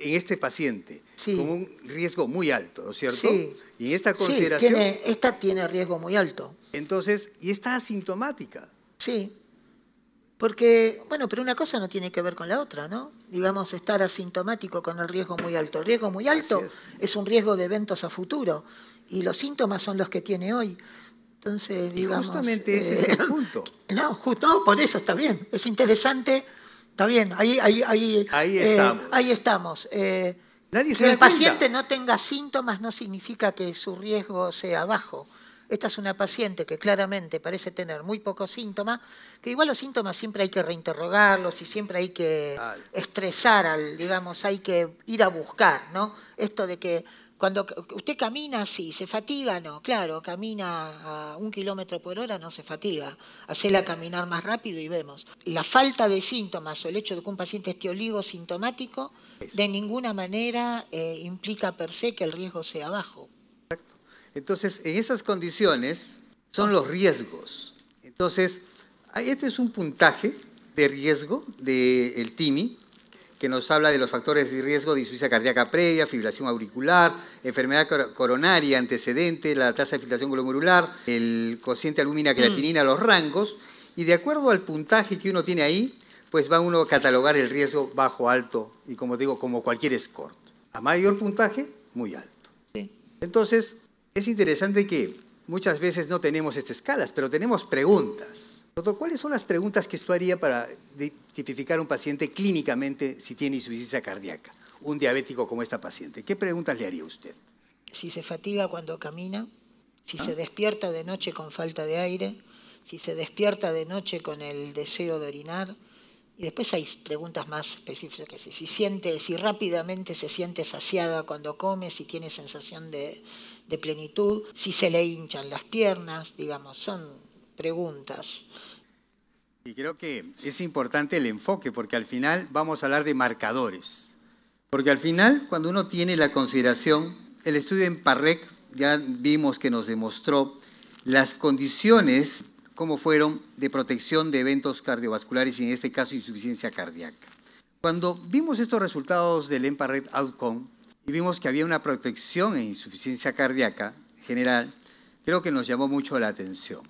en este paciente con un riesgo muy alto, ¿no es cierto? Sí. Y esta consideración. esta tiene riesgo muy alto. Entonces, y está asintomática. Sí. Porque, bueno, pero una cosa no tiene que ver con la otra, ¿no? Digamos, estar asintomático con el riesgo muy alto. El riesgo muy alto es. un riesgo de eventos a futuro y los síntomas son los que tiene hoy. Entonces, digamos. justamente ese eh, es el punto. No, justo, por eso está bien. Es interesante Está bien, ahí, ahí, eh, estamos. Eh, Nadie el paciente no tenga síntomas no significa que su riesgo sea bajo. Esta es una paciente que claramente parece tener muy pocos síntomas, que igual los síntomas siempre hay que reinterrogarlos y siempre hay que estresar al, digamos, hay que ir a buscar, ¿no? Esto de que cuando usted camina así, ¿se fatiga? No, claro, camina a un kilómetro por hora, no se fatiga. Hacela caminar más rápido y vemos. La falta de síntomas o el hecho de que un paciente esté oligosintomático de ninguna manera eh, implica per se que el riesgo sea bajo. Exacto. Entonces, en esas condiciones son los riesgos. Entonces, ah, este es un puntaje de riesgo del TIMI que nos habla de los factores de riesgo de insuficiencia cardíaca previa, fibrilación auricular, enfermedad coronaria antecedente, la tasa de filtración glomerular, el cociente alumina creatinina, mm. los rangos, y de acuerdo al puntaje que uno tiene ahí, pues va uno a catalogar el riesgo bajo, alto, y como digo, como cualquier score. A mayor puntaje, muy alto. Entonces, es interesante que muchas veces no tenemos estas escalas, pero tenemos preguntas. ¿cuáles son las preguntas que usted haría para tipificar un paciente clínicamente si tiene insuficiencia cardíaca? Un diabético como esta paciente. ¿Qué preguntas le haría usted? Si se fatiga cuando camina, si ah. se despierta de noche con falta de aire, si se despierta de noche con el deseo de orinar. Y después hay preguntas más específicas que si, si siente, si rápidamente se siente saciada cuando come, si tiene sensación de, de plenitud, si se le hinchan las piernas, digamos, son preguntas y creo que es importante el enfoque, porque al final vamos a hablar de marcadores. Porque al final, cuando uno tiene la consideración, el estudio en ya vimos que nos demostró las condiciones, cómo fueron, de protección de eventos cardiovasculares y en este caso insuficiencia cardíaca. Cuando vimos estos resultados del Emparec Outcome y vimos que había una protección en insuficiencia cardíaca general, creo que nos llamó mucho la atención.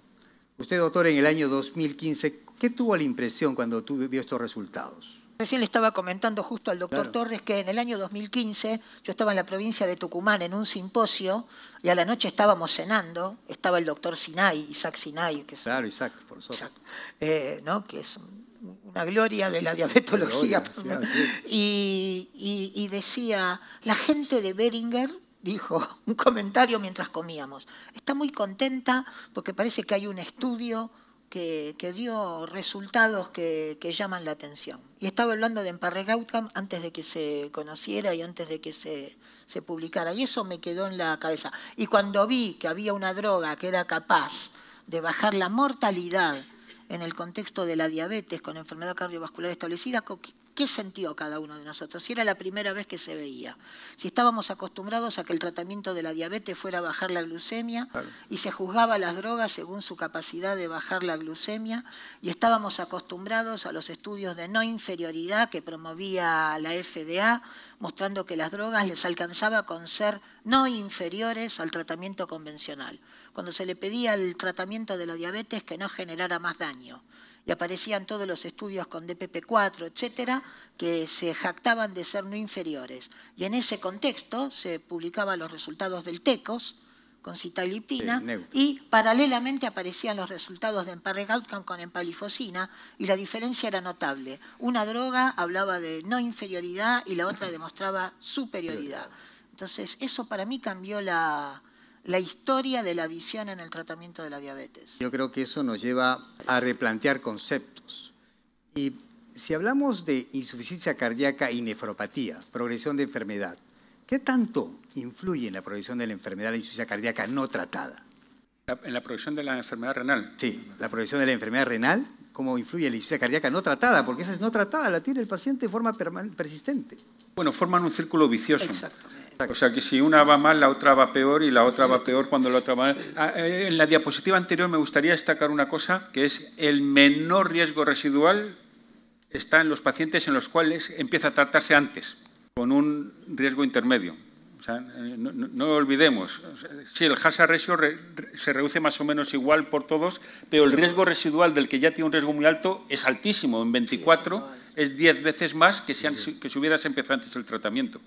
Usted, doctor, en el año 2015 ¿Qué tuvo la impresión cuando tú vio estos resultados? Recién le estaba comentando justo al doctor Torres que en el año 2015 yo estaba en la provincia de Tucumán en un simposio y a la noche estábamos cenando, estaba el doctor Sinai Isaac Sinai Que es, eh, ¿no? una gloria de la diabetología. Y, y decía, la gente de Beringer dijo un comentario mientras comíamos, está muy contenta porque parece que hay un estudio que, dio resultados que, llaman la atención. Y estaba hablando de Emparreg Outcome antes de que se conociera y antes de que se, se publicara. Y eso me quedó en la cabeza. Y cuando vi que había una droga que era capaz de bajar la mortalidad en el contexto de la diabetes con enfermedad cardiovascular establecida, ¿qué sentió cada uno de nosotros? Si era la primera vez que se veía, si estábamos acostumbrados a que el tratamiento de la diabetes fuera bajar la glucemia y se juzgaba las drogas según su capacidad de bajar la glucemia y estábamos acostumbrados a los estudios de no inferioridad que promovía la FDA, mostrando que las drogas les alcanzaba con ser no inferiores al tratamiento convencional, cuando se le pedía el tratamiento de la diabetes que no generara más daño. Y aparecían todos los estudios con DPP4, etcétera, que se jactaban de ser no inferiores. Y en ese contexto se publicaban los resultados del TECOS, con citaliptina y paralelamente aparecían los resultados de Empareg con empalifosina y la diferencia era notable. Una droga hablaba de no inferioridad y la otra demostraba superioridad. Entonces, eso para mí cambió la, historia de la visión en el tratamiento de la diabetes. Yo creo que eso nos lleva a replantear conceptos. Y si hablamos de insuficiencia cardíaca y nefropatía, progresión de enfermedad, ¿qué tanto influye en la progresión de la enfermedad la insuficiencia cardíaca no tratada? En la progresión de la enfermedad renal. Sí, la progresión de la enfermedad renal, ¿cómo influye la insuficiencia cardíaca no tratada? Porque esa es no tratada, la tiene el paciente de forma persistente. Bueno, forman un círculo vicioso. O sea que si una va mal, la otra va peor y la otra va peor cuando la otra va mal. Ah, eh, en la diapositiva anterior me gustaría destacar una cosa, que es el menor riesgo residual está en los pacientes en los cuales empieza a tratarse antes, con un riesgo intermedio. O sea, no, olvidemos, sí, el hazard ratio se reduce más o menos igual por todos, pero el riesgo residual del que ya tiene un riesgo muy alto es altísimo, en 24 es 10 veces más que si hubieras empezado antes el tratamiento.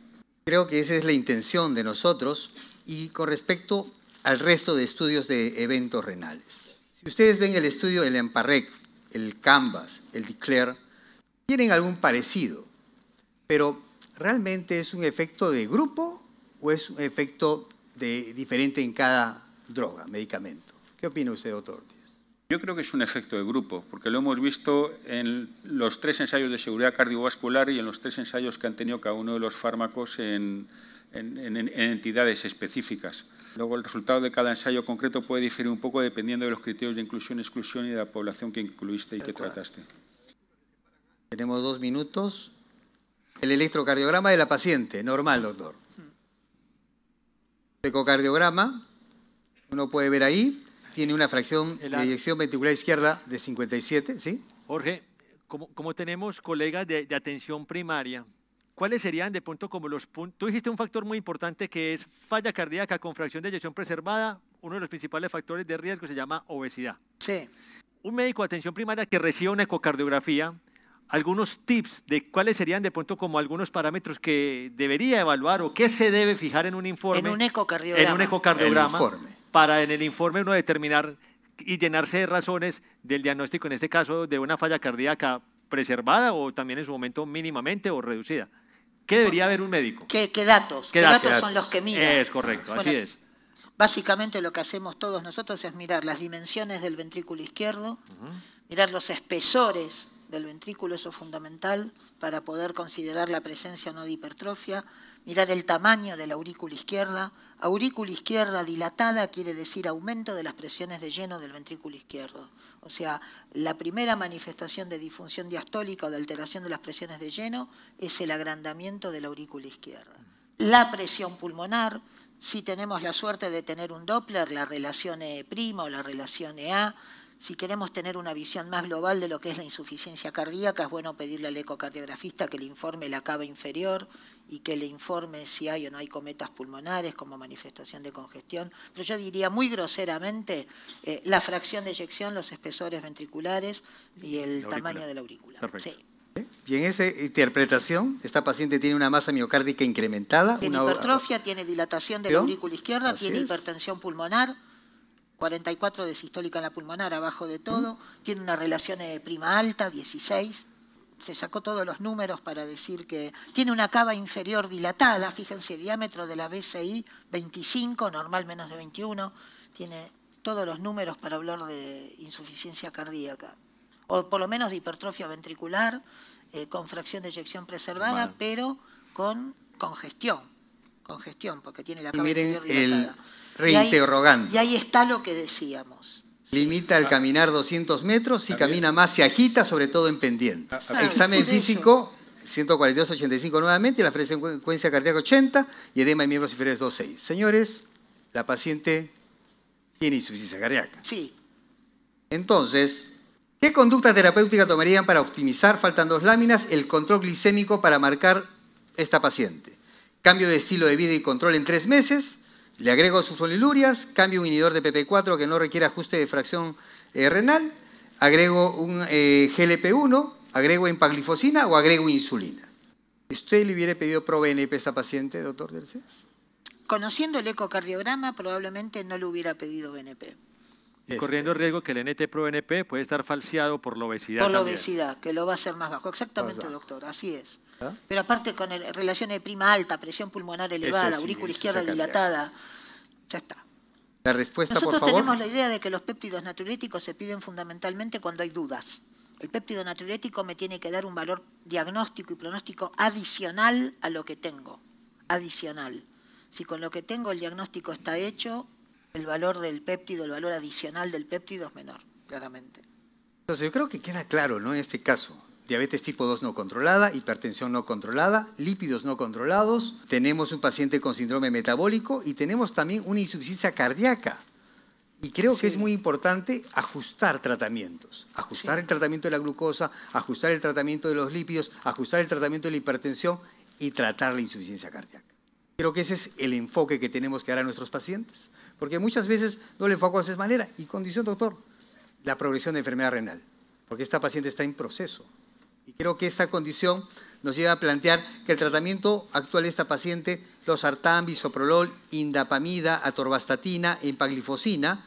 Creo que esa es la intención de nosotros y con respecto al resto de estudios de eventos renales. Si ustedes ven el estudio del EMPARREC, el CANVAS, el DECLARE, tienen algún parecido, pero ¿realmente es un efecto de grupo o es un efecto de, diferente en cada droga, medicamento? ¿Qué opina usted, doctor yo creo que es un efecto de grupo, porque lo hemos visto en los tres ensayos de seguridad cardiovascular y en los tres ensayos que han tenido cada uno de los fármacos en, entidades específicas. Luego, el resultado de cada ensayo concreto puede diferir un poco dependiendo de los criterios de inclusión, exclusión y de la población que incluiste y que trataste. Tenemos dos minutos. El electrocardiograma de la paciente, normal, doctor. Hmm. Ecocardiograma, uno puede ver ahí tiene una fracción de dirección ventricular izquierda de 57, ¿sí? Jorge, como, tenemos colegas de, atención primaria, ¿cuáles serían de punto como los puntos? Tú dijiste un factor muy importante que es falla cardíaca con fracción de eyección preservada. Uno de los principales factores de riesgo se llama obesidad. Sí. Un médico de atención primaria que reciba una ecocardiografía, algunos tips de cuáles serían de pronto como algunos parámetros que debería evaluar o qué se debe fijar en un informe. En un ecocardiograma. En un ecocardiograma para en el informe uno determinar y llenarse de razones del diagnóstico, en este caso, de una falla cardíaca preservada o también en su momento mínimamente o reducida. ¿Qué debería ver un médico? ¿Qué, datos? ¿Qué, datos, son los que miran? Es correcto, así es. Básicamente lo que hacemos todos nosotros es mirar las dimensiones del ventrículo izquierdo, mirar los espesores del ventrículo, eso es fundamental para poder considerar la presencia o no de hipertrofia, mirar el tamaño del aurículo aurícula izquierda. Aurícula izquierda dilatada quiere decir aumento de las presiones de lleno del ventrículo izquierdo. O sea, la primera manifestación de disfunción diastólica o de alteración de las presiones de lleno es el agrandamiento del aurículo izquierdo. izquierda. La presión pulmonar, si tenemos la suerte de tener un Doppler, la relación E' o la relación EA, si queremos tener una visión más global de lo que es la insuficiencia cardíaca, es bueno pedirle al ecocardiografista que le informe la cava inferior y que le informe si hay o no hay cometas pulmonares como manifestación de congestión. Pero yo diría muy groseramente eh, la fracción de eyección, los espesores ventriculares y el tamaño de la aurícula. Y en esa interpretación, esta paciente tiene una masa miocárdica incrementada. Tiene hipertrofia, tiene dilatación de la aurícula izquierda, tiene hipertensión pulmonar, 44 de sistólica en la pulmonar, abajo de todo, tiene una relación de eh, prima alta, 16, se sacó todos los números para decir que tiene una cava inferior dilatada, fíjense, diámetro de la BCI 25, normal menos de 21, tiene todos los números para hablar de insuficiencia cardíaca, o por lo menos de hipertrofia ventricular, eh, con fracción de eyección preservada, pero con congestión Congestión, porque tiene la y cabeza miren el reinterrogante. Y ahí, está lo que decíamos. Limita el ah. caminar 200 metros, si camina más se agita, sobre todo en pendiente. Ah, ah, Examen físico 142-85 nuevamente, la frecuencia cardíaca 80 y edema y miembros inferiores 2.6. Señores, la paciente tiene insuficiencia cardíaca. Sí. Entonces, ¿qué conducta terapéutica tomarían para optimizar, faltan dos láminas, el control glicémico para marcar esta paciente? Cambio de estilo de vida y control en tres meses. Le agrego sulfonilurias, cambio un inhibidor de PP4 que no requiere ajuste de fracción eh, renal, agrego un eh, GLP1, agrego empaglifosina o agrego insulina. ¿Usted le hubiera pedido ProBNP a esta paciente, doctor garcía Conociendo el ecocardiograma, probablemente no le hubiera pedido BNP. Este. corriendo el riesgo que el NT-proBNP puede estar falseado por la obesidad. Por la obesidad, que lo va a hacer más bajo. Exactamente, doctor, así es. ¿Ah? Pero aparte con el, relación de prima alta, presión pulmonar elevada, aurícula izquierda dilatada, ya está. La respuesta, por favor. tenemos la idea de que los péptidos naturéticos se piden fundamentalmente cuando hay dudas. El péptido natriurético me tiene que dar un valor diagnóstico y pronóstico adicional a lo que tengo. Adicional. Si con lo que tengo el diagnóstico está hecho, el valor del péptido, el valor adicional del péptido es menor, claramente. Entonces yo creo que queda claro, ¿no? En este caso, diabetes tipo 2 no controlada, hipertensión no controlada, lípidos no controlados, tenemos un paciente con síndrome metabólico y tenemos también una insuficiencia cardíaca. Y creo que es muy importante ajustar tratamientos, ajustar el tratamiento de la glucosa, ajustar el tratamiento de los lípidos, ajustar el tratamiento de la hipertensión y tratar la insuficiencia cardíaca. Creo que ese es el enfoque que tenemos que dar a nuestros pacientes. Porque muchas veces no le enfoco a esa manera. Y condición, doctor, la progresión de enfermedad renal. Porque esta paciente está en proceso. Y creo que esta condición nos lleva a plantear que el tratamiento actual de esta paciente, los artán, bisoprolol, indapamida, atorvastatina, empaglifosina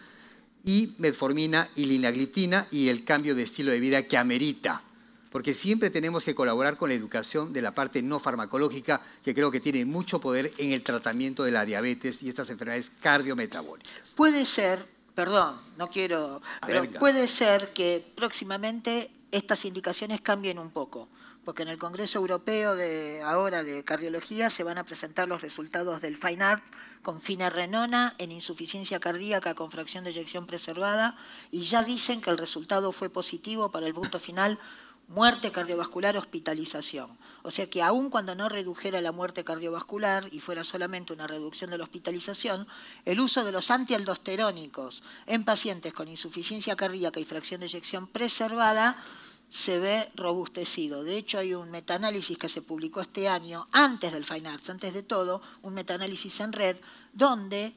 y metformina y linagliptina y el cambio de estilo de vida que amerita porque siempre tenemos que colaborar con la educación de la parte no farmacológica, que creo que tiene mucho poder en el tratamiento de la diabetes y estas enfermedades cardiometabólicas. Puede ser, perdón, no quiero, pero puede ser que próximamente estas indicaciones cambien un poco, porque en el Congreso Europeo de ahora de Cardiología se van a presentar los resultados del Fine Art con fina renona en insuficiencia cardíaca con fracción de eyección preservada y ya dicen que el resultado fue positivo para el punto final muerte cardiovascular, hospitalización. O sea que aun cuando no redujera la muerte cardiovascular y fuera solamente una reducción de la hospitalización, el uso de los antialdosterónicos en pacientes con insuficiencia cardíaca y fracción de eyección preservada se ve robustecido. De hecho, hay un metaanálisis que se publicó este año, antes del Fine antes de todo, un metaanálisis en red, donde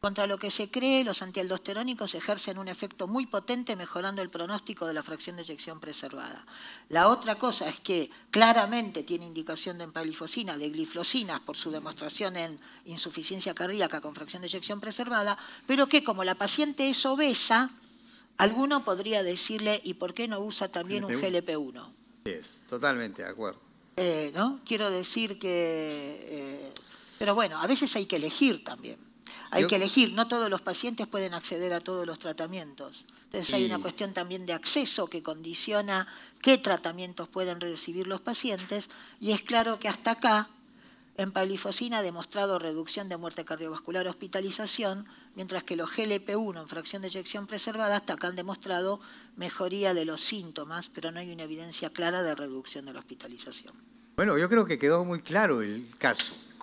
contra lo que se cree, los antialdosterónicos ejercen un efecto muy potente mejorando el pronóstico de la fracción de eyección preservada. La otra cosa es que claramente tiene indicación de empaglifosina, de glifosinas por su demostración en insuficiencia cardíaca con fracción de eyección preservada, pero que como la paciente es obesa, alguno podría decirle, ¿y por qué no usa también un GLP-1? Es, totalmente de acuerdo. Eh, ¿no? Quiero decir que... Eh, pero bueno, a veces hay que elegir también. Hay que elegir, no todos los pacientes pueden acceder a todos los tratamientos. Entonces hay una cuestión también de acceso que condiciona qué tratamientos pueden recibir los pacientes y es claro que hasta acá en Palifosina ha demostrado reducción de muerte cardiovascular hospitalización, mientras que los GLP-1 en fracción de eyección preservada hasta acá han demostrado mejoría de los síntomas, pero no hay una evidencia clara de reducción de la hospitalización. Bueno, yo creo que quedó muy claro el caso.